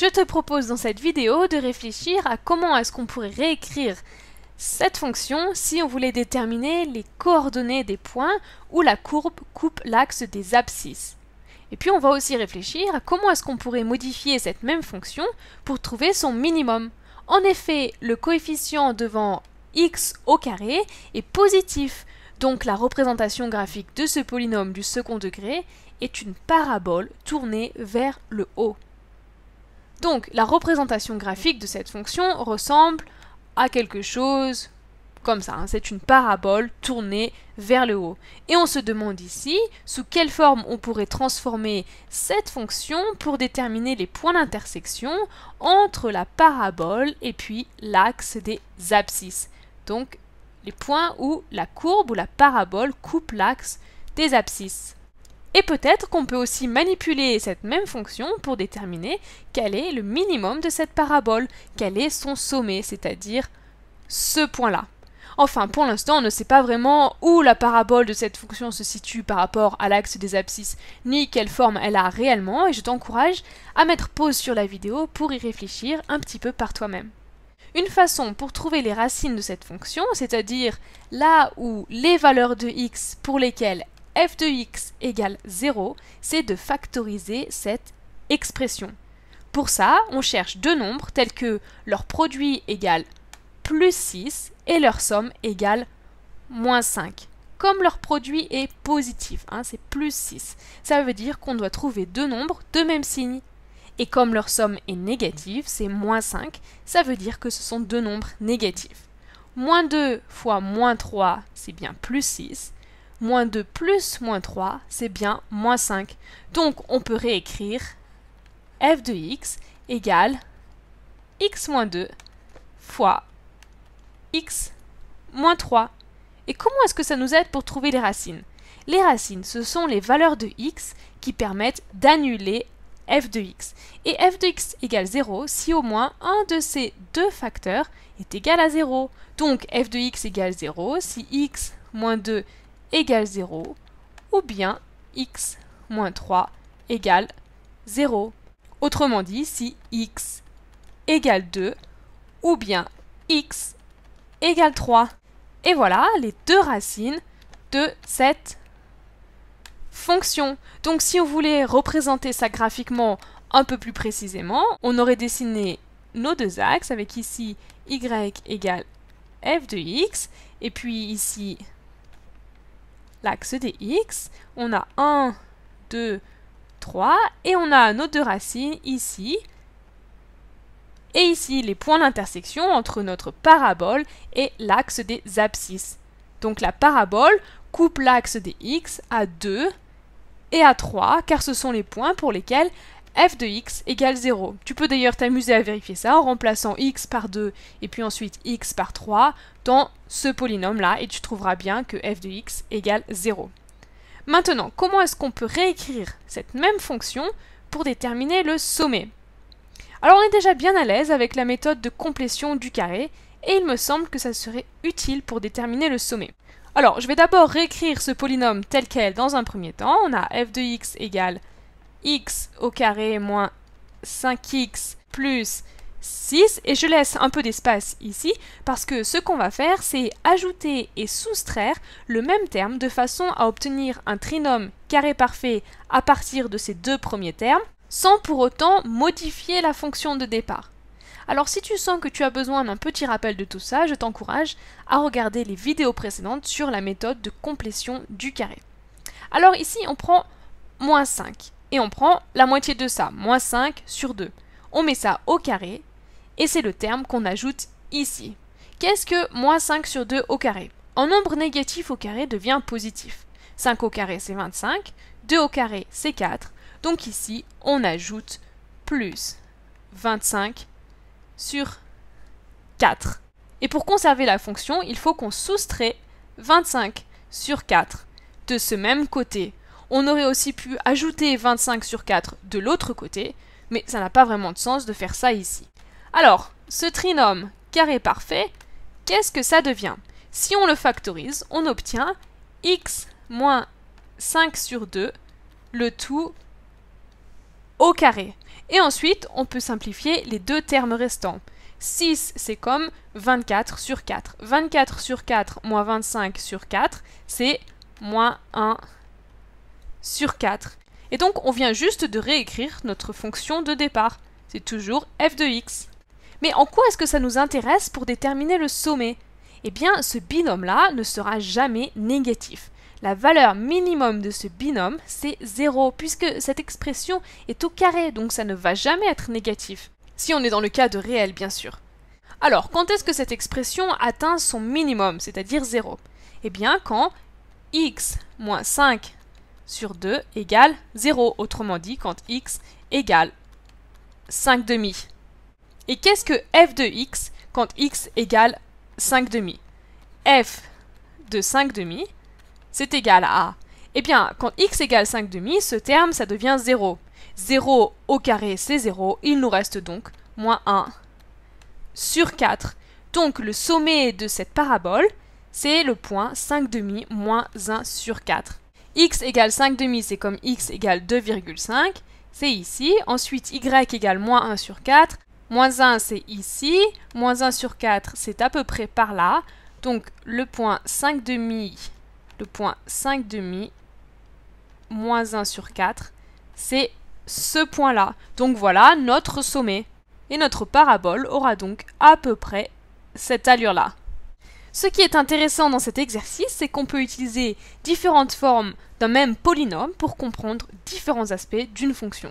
Je te propose dans cette vidéo de réfléchir à comment est-ce qu'on pourrait réécrire cette fonction si on voulait déterminer les coordonnées des points où la courbe coupe l'axe des abscisses. Et puis on va aussi réfléchir à comment est-ce qu'on pourrait modifier cette même fonction pour trouver son minimum. En effet, le coefficient devant x au carré est positif, donc la représentation graphique de ce polynôme du second degré est une parabole tournée vers le haut. Donc la représentation graphique de cette fonction ressemble à quelque chose comme ça. Hein. C'est une parabole tournée vers le haut. Et on se demande ici sous quelle forme on pourrait transformer cette fonction pour déterminer les points d'intersection entre la parabole et puis l'axe des abscisses. Donc les points où la courbe ou la parabole coupe l'axe des abscisses. Et peut-être qu'on peut aussi manipuler cette même fonction pour déterminer quel est le minimum de cette parabole, quel est son sommet, c'est-à-dire ce point-là. Enfin, pour l'instant, on ne sait pas vraiment où la parabole de cette fonction se situe par rapport à l'axe des abscisses, ni quelle forme elle a réellement, et je t'encourage à mettre pause sur la vidéo pour y réfléchir un petit peu par toi-même. Une façon pour trouver les racines de cette fonction, c'est-à-dire là où les valeurs de x pour lesquelles f de x égale 0, c'est de factoriser cette expression. Pour ça, on cherche deux nombres tels que leur produit égale plus 6 et leur somme égale moins 5. Comme leur produit est positif, hein, c'est plus 6, ça veut dire qu'on doit trouver deux nombres de même signe. Et comme leur somme est négative, c'est moins 5, ça veut dire que ce sont deux nombres négatifs. Moins 2 fois moins 3, c'est bien plus 6. Moins 2 plus moins 3, c'est bien moins 5. Donc on peut réécrire f de x égale x moins 2 fois x moins 3. Et comment est-ce que ça nous aide pour trouver les racines Les racines, ce sont les valeurs de x qui permettent d'annuler f de x. Et f de x égale 0 si au moins un de ces deux facteurs est égal à 0. Donc f de x égale 0 si x moins 2 égale 0 ou bien x moins 3 égale 0. Autrement dit, si x égale 2 ou bien x égale 3. Et voilà les deux racines de cette fonction. Donc si on voulait représenter ça graphiquement un peu plus précisément, on aurait dessiné nos deux axes avec ici y égale f de x et puis ici l'axe des x, on a 1, 2, 3, et on a nos deux racines ici, et ici les points d'intersection entre notre parabole et l'axe des abscisses. Donc la parabole coupe l'axe des x à 2 et à 3, car ce sont les points pour lesquels f de x égale 0. Tu peux d'ailleurs t'amuser à vérifier ça en remplaçant x par 2 et puis ensuite x par 3 dans ce polynôme-là et tu trouveras bien que f de x égale 0. Maintenant, comment est-ce qu'on peut réécrire cette même fonction pour déterminer le sommet Alors on est déjà bien à l'aise avec la méthode de complétion du carré et il me semble que ça serait utile pour déterminer le sommet. Alors je vais d'abord réécrire ce polynôme tel quel dans un premier temps. On a f de x égale x au carré moins 5x plus 6 et je laisse un peu d'espace ici parce que ce qu'on va faire c'est ajouter et soustraire le même terme de façon à obtenir un trinôme carré parfait à partir de ces deux premiers termes sans pour autant modifier la fonction de départ. Alors si tu sens que tu as besoin d'un petit rappel de tout ça, je t'encourage à regarder les vidéos précédentes sur la méthode de complétion du carré. Alors ici on prend moins 5 et on prend la moitié de ça, moins 5 sur 2. On met ça au carré, et c'est le terme qu'on ajoute ici. Qu'est-ce que moins 5 sur 2 au carré Un nombre négatif au carré devient positif. 5 au carré c'est 25, 2 au carré c'est 4, donc ici on ajoute plus 25 sur 4. Et pour conserver la fonction, il faut qu'on soustrait 25 sur 4 de ce même côté. On aurait aussi pu ajouter 25 sur 4 de l'autre côté, mais ça n'a pas vraiment de sens de faire ça ici. Alors, ce trinôme carré parfait, qu'est-ce que ça devient Si on le factorise, on obtient x moins 5 sur 2, le tout au carré. Et ensuite, on peut simplifier les deux termes restants. 6, c'est comme 24 sur 4. 24 sur 4 moins 25 sur 4, c'est moins 1 sur 4. Et donc on vient juste de réécrire notre fonction de départ. C'est toujours f de x. Mais en quoi est-ce que ça nous intéresse pour déterminer le sommet Eh bien, ce binôme-là ne sera jamais négatif. La valeur minimum de ce binôme, c'est 0, puisque cette expression est au carré, donc ça ne va jamais être négatif. Si on est dans le cas de réel, bien sûr. Alors, quand est-ce que cette expression atteint son minimum, c'est-à-dire 0 Eh bien, quand x moins 5 sur 2 égale 0. Autrement dit, quand x égale 5 demi. Et qu'est-ce que f de x quand x égale 5 demi f de 5 demi, c'est égal à... Eh bien, quand x égale 5 demi, ce terme, ça devient 0. 0 au carré, c'est 0. Il nous reste donc moins 1 sur 4. Donc le sommet de cette parabole, c'est le point 5 demi moins 1 sur 4 x égale 5 demi, c'est comme x égale 2,5, c'est ici. Ensuite, y égale moins 1 sur 4. Moins 1, c'est ici. Moins 1 sur 4, c'est à peu près par là. Donc, le point 5 demi, le point 5 demi, moins 1 sur 4, c'est ce point-là. Donc voilà notre sommet. Et notre parabole aura donc à peu près cette allure-là. Ce qui est intéressant dans cet exercice, c'est qu'on peut utiliser différentes formes d'un même polynôme pour comprendre différents aspects d'une fonction.